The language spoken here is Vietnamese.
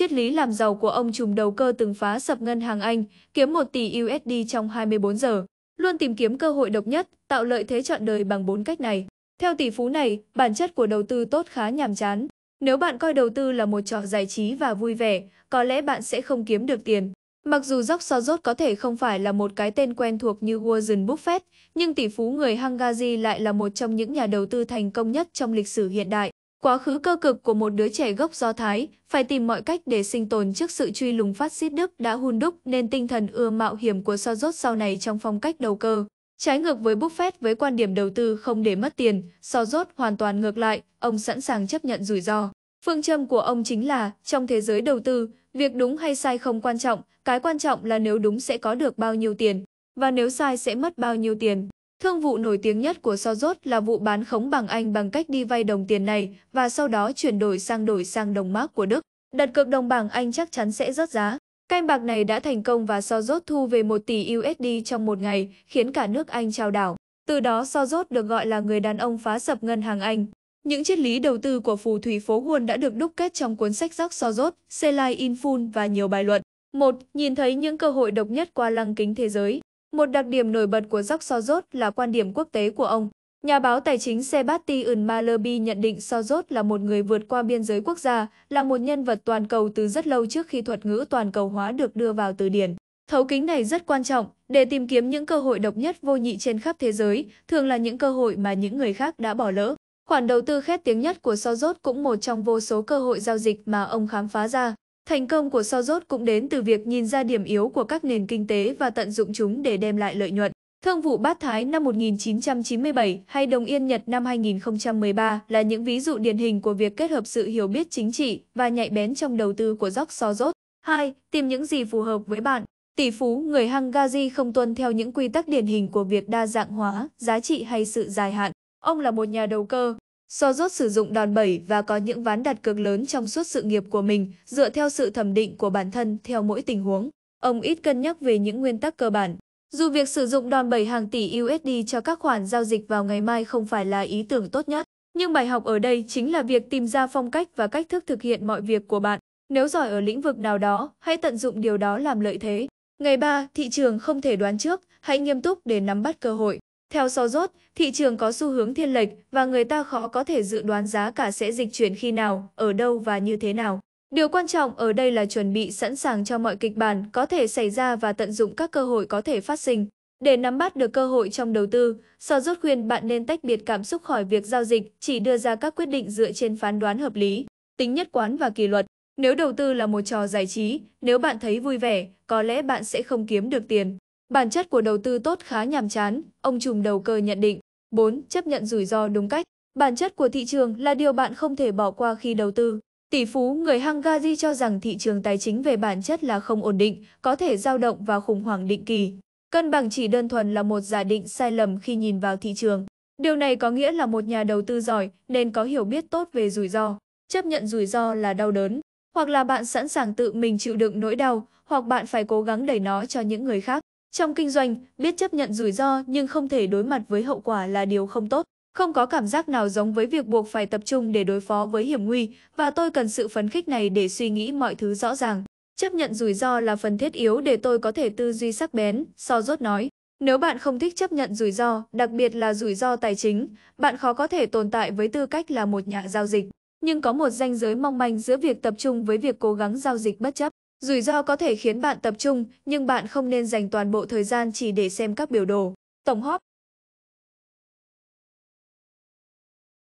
Triết lý làm giàu của ông trùm đầu cơ từng phá sập ngân hàng Anh, kiếm 1 tỷ USD trong 24 giờ, luôn tìm kiếm cơ hội độc nhất, tạo lợi thế chọn đời bằng bốn cách này. Theo tỷ phú này, bản chất của đầu tư tốt khá nhàm chán. Nếu bạn coi đầu tư là một trò giải trí và vui vẻ, có lẽ bạn sẽ không kiếm được tiền. Mặc dù Jock Soros có thể không phải là một cái tên quen thuộc như Warren Buffett, nhưng tỷ phú người Hungary lại là một trong những nhà đầu tư thành công nhất trong lịch sử hiện đại. Quá khứ cơ cực của một đứa trẻ gốc Do Thái phải tìm mọi cách để sinh tồn trước sự truy lùng phát xít Đức đã hun đúc nên tinh thần ưa mạo hiểm của Sozot sau này trong phong cách đầu cơ. Trái ngược với Buffett với quan điểm đầu tư không để mất tiền, Sozot hoàn toàn ngược lại, ông sẵn sàng chấp nhận rủi ro. Phương châm của ông chính là, trong thế giới đầu tư, việc đúng hay sai không quan trọng, cái quan trọng là nếu đúng sẽ có được bao nhiêu tiền, và nếu sai sẽ mất bao nhiêu tiền. Thương vụ nổi tiếng nhất của Sojot là vụ bán khống bằng Anh bằng cách đi vay đồng tiền này và sau đó chuyển đổi sang đổi sang đồng mark của Đức. Đặt cược đồng bảng Anh chắc chắn sẽ rớt giá. Canh bạc này đã thành công và Sojot thu về 1 tỷ USD trong một ngày, khiến cả nước Anh trao đảo. Từ đó Sojot được gọi là người đàn ông phá sập ngân hàng Anh. Những triết lý đầu tư của phù thủy phố Wall đã được đúc kết trong cuốn sách Jack Sojot, Selai Infun và nhiều bài luận. 1. Nhìn thấy những cơ hội độc nhất qua lăng kính thế giới. Một đặc điểm nổi bật của George Soros là quan điểm quốc tế của ông. Nhà báo tài chính Sebastian Malerby nhận định Soros là một người vượt qua biên giới quốc gia, là một nhân vật toàn cầu từ rất lâu trước khi thuật ngữ toàn cầu hóa được đưa vào từ điển. Thấu kính này rất quan trọng để tìm kiếm những cơ hội độc nhất vô nhị trên khắp thế giới, thường là những cơ hội mà những người khác đã bỏ lỡ. Khoản đầu tư khét tiếng nhất của Soros cũng một trong vô số cơ hội giao dịch mà ông khám phá ra. Thành công của so cũng đến từ việc nhìn ra điểm yếu của các nền kinh tế và tận dụng chúng để đem lại lợi nhuận. Thương vụ bát thái năm 1997 hay đồng yên Nhật năm 2013 là những ví dụ điển hình của việc kết hợp sự hiểu biết chính trị và nhạy bén trong đầu tư của Jock Soros. 2. Tìm những gì phù hợp với bạn. Tỷ phú người Hungary không tuân theo những quy tắc điển hình của việc đa dạng hóa, giá trị hay sự dài hạn. Ông là một nhà đầu cơ, So rốt sử dụng đòn bẩy và có những ván đặt cược lớn trong suốt sự nghiệp của mình, dựa theo sự thẩm định của bản thân theo mỗi tình huống. Ông ít cân nhắc về những nguyên tắc cơ bản. Dù việc sử dụng đòn bẩy hàng tỷ USD cho các khoản giao dịch vào ngày mai không phải là ý tưởng tốt nhất, nhưng bài học ở đây chính là việc tìm ra phong cách và cách thức thực hiện mọi việc của bạn. Nếu giỏi ở lĩnh vực nào đó, hãy tận dụng điều đó làm lợi thế. Ngày 3, thị trường không thể đoán trước, hãy nghiêm túc để nắm bắt cơ hội. Theo so rốt, thị trường có xu hướng thiên lệch và người ta khó có thể dự đoán giá cả sẽ dịch chuyển khi nào, ở đâu và như thế nào. Điều quan trọng ở đây là chuẩn bị sẵn sàng cho mọi kịch bản có thể xảy ra và tận dụng các cơ hội có thể phát sinh. Để nắm bắt được cơ hội trong đầu tư, so rốt khuyên bạn nên tách biệt cảm xúc khỏi việc giao dịch, chỉ đưa ra các quyết định dựa trên phán đoán hợp lý, tính nhất quán và kỷ luật. Nếu đầu tư là một trò giải trí, nếu bạn thấy vui vẻ, có lẽ bạn sẽ không kiếm được tiền. Bản chất của đầu tư tốt khá nhàm chán, ông trùm đầu cơ nhận định. 4. Chấp nhận rủi ro đúng cách. Bản chất của thị trường là điều bạn không thể bỏ qua khi đầu tư. Tỷ phú người Hungary cho rằng thị trường tài chính về bản chất là không ổn định, có thể dao động và khủng hoảng định kỳ. Cân bằng chỉ đơn thuần là một giả định sai lầm khi nhìn vào thị trường. Điều này có nghĩa là một nhà đầu tư giỏi nên có hiểu biết tốt về rủi ro. Chấp nhận rủi ro là đau đớn, hoặc là bạn sẵn sàng tự mình chịu đựng nỗi đau, hoặc bạn phải cố gắng đẩy nó cho những người khác. Trong kinh doanh, biết chấp nhận rủi ro nhưng không thể đối mặt với hậu quả là điều không tốt. Không có cảm giác nào giống với việc buộc phải tập trung để đối phó với hiểm nguy và tôi cần sự phấn khích này để suy nghĩ mọi thứ rõ ràng. Chấp nhận rủi ro là phần thiết yếu để tôi có thể tư duy sắc bén, so rốt nói. Nếu bạn không thích chấp nhận rủi ro, đặc biệt là rủi ro tài chính, bạn khó có thể tồn tại với tư cách là một nhà giao dịch. Nhưng có một ranh giới mong manh giữa việc tập trung với việc cố gắng giao dịch bất chấp. Rủi ro có thể khiến bạn tập trung, nhưng bạn không nên dành toàn bộ thời gian chỉ để xem các biểu đồ. Tổng hợp